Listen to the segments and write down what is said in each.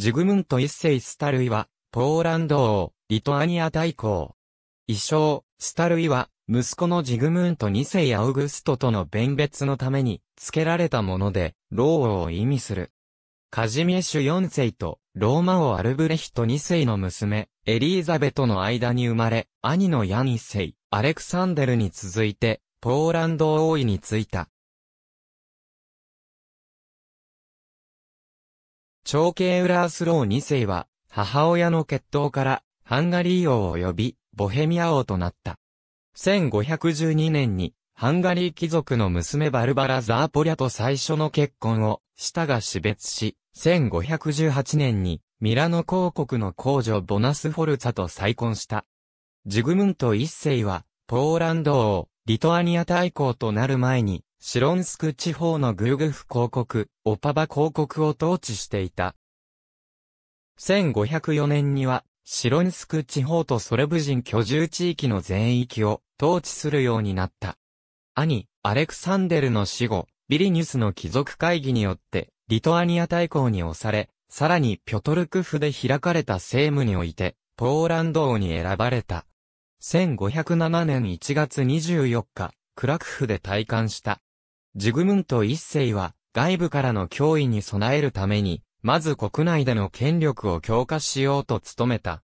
ジグムント一世スタルイは、ポーランド王、リトアニア大公。衣装、スタルイは、息子のジグムント二世アウグストとの弁別のために、付けられたもので、老王を意味する。カジミエシュ四世と、ローマ王アルブレヒト二世の娘、エリーザベとの間に生まれ、兄のヤン一世、アレクサンデルに続いて、ポーランド王位に就いた。長兄ウラースロー2世は、母親の血統から、ハンガリー王及び、ボヘミア王となった。1512年に、ハンガリー貴族の娘バルバラ・ザーポリャと最初の結婚を、したが死別し、1518年に、ミラノ公国の公女ボナス・フォルツァと再婚した。ジグムント1世は、ポーランド王、リトアニア大公となる前に、シロンスク地方のグルグフ公国、オパバ公国を統治していた。1504年には、シロンスク地方とソレブ人居住地域の全域を統治するようになった。兄、アレクサンデルの死後、ビリニュスの貴族会議によって、リトアニア大公に押され、さらにピョトルクフで開かれた政務において、ポーランド王に選ばれた。1507年1月24日、クラクフで退官した。ジグムント一世は、外部からの脅威に備えるために、まず国内での権力を強化しようと努めた。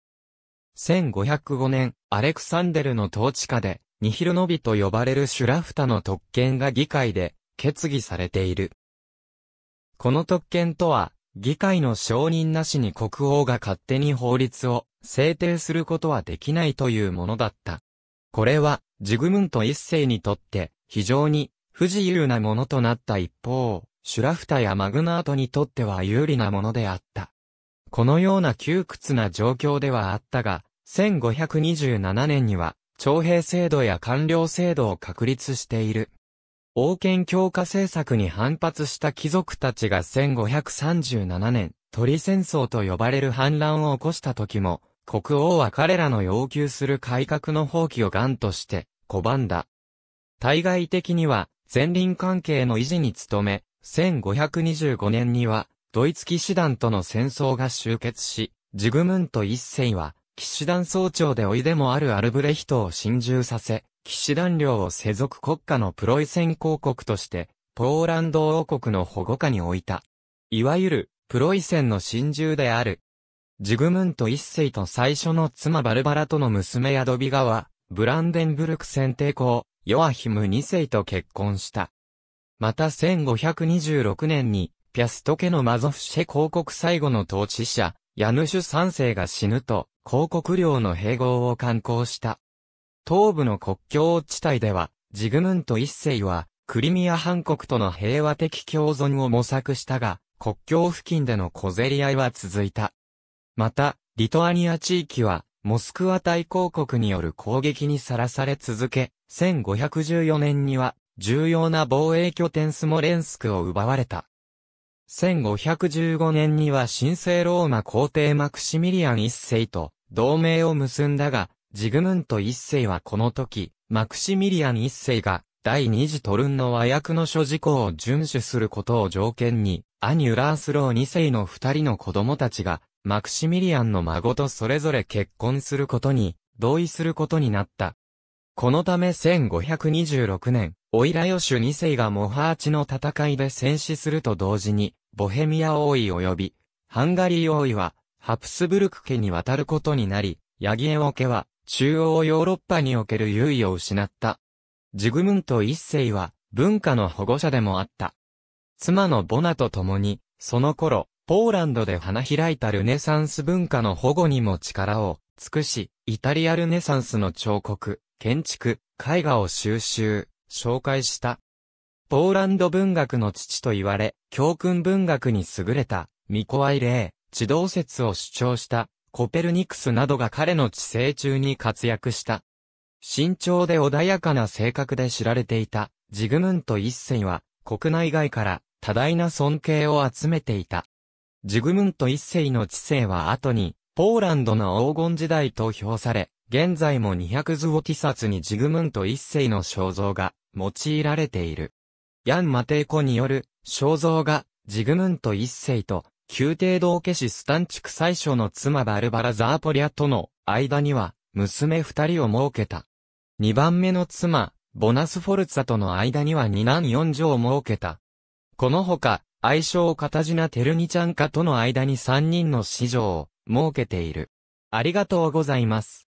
1505年、アレクサンデルの統治下で、ニヒルノビと呼ばれるシュラフタの特権が議会で決議されている。この特権とは、議会の承認なしに国王が勝手に法律を制定することはできないというものだった。これは、ジグムント一世にとって非常に不自由なものとなった一方、シュラフタやマグナートにとっては有利なものであった。このような窮屈な状況ではあったが、1527年には、徴兵制度や官僚制度を確立している。王権強化政策に反発した貴族たちが1537年、鳥戦争と呼ばれる反乱を起こした時も、国王は彼らの要求する改革の放棄を頑として、拒んだ。対外的には、前輪関係の維持に努め、1525年には、ドイツ騎士団との戦争が終結し、ジグムント一世は、騎士団総長でおいでもあるアルブレヒトを侵入させ、騎士団領を世俗国家のプロイセン公国として、ポーランド王国の保護下に置いた。いわゆる、プロイセンの侵入である。ジグムント一世と最初の妻バルバラとの娘ヤドビガは、ブランデンブルク選定校、ヨアヒム2世と結婚した。また1526年に、ピャスト家のマゾフシェ広告最後の統治者、ヤヌシュ3世が死ぬと、広告領の併合を刊行した。東部の国境地帯では、ジグムント一世は、クリミア半国との平和的共存を模索したが、国境付近での小競り合いは続いた。また、リトアニア地域は、モスクワ大公国による攻撃にさらされ続け、1514年には、重要な防衛拠点スモレンスクを奪われた。1515年には神聖ローマ皇帝マクシミリアン一世と同盟を結んだが、ジグムント一世はこの時、マクシミリアン一世が第二次トルンの和訳の諸事項を遵守することを条件に、アニュラースロー二世の二人の子供たちが、マクシミリアンの孫とそれぞれ結婚することに、同意することになった。このため1526年、オイラヨシュ2世がモハーチの戦いで戦死すると同時に、ボヘミア王位及び、ハンガリー王位は、ハプスブルク家に渡ることになり、ヤギエオ家は、中央ヨーロッパにおける優位を失った。ジグムント一世は、文化の保護者でもあった。妻のボナと共に、その頃、ポーランドで花開いたルネサンス文化の保護にも力を尽くし、イタリアルネサンスの彫刻、建築、絵画を収集、紹介した。ポーランド文学の父と言われ、教訓文学に優れた、ミコアイレー、地動説を主張した、コペルニクスなどが彼の知性中に活躍した。慎重で穏やかな性格で知られていた、ジグムント一世は、国内外から多大な尊敬を集めていた。ジグムント一世の知性は後に、ポーランドの黄金時代と評され、現在も200ズウォティサツにジグムント一世の肖像が用いられている。ヤン・マテイコによる肖像がジグムント一世と宮廷道化師スタンチク最初の妻バルバラ・ザーポリアとの間には娘二人を設けた。二番目の妻、ボナスフォルツァとの間には二男四女を設けた。このほか、愛称カタジナ・テルニちゃんかとの間に三人の子女を設けている。ありがとうございます。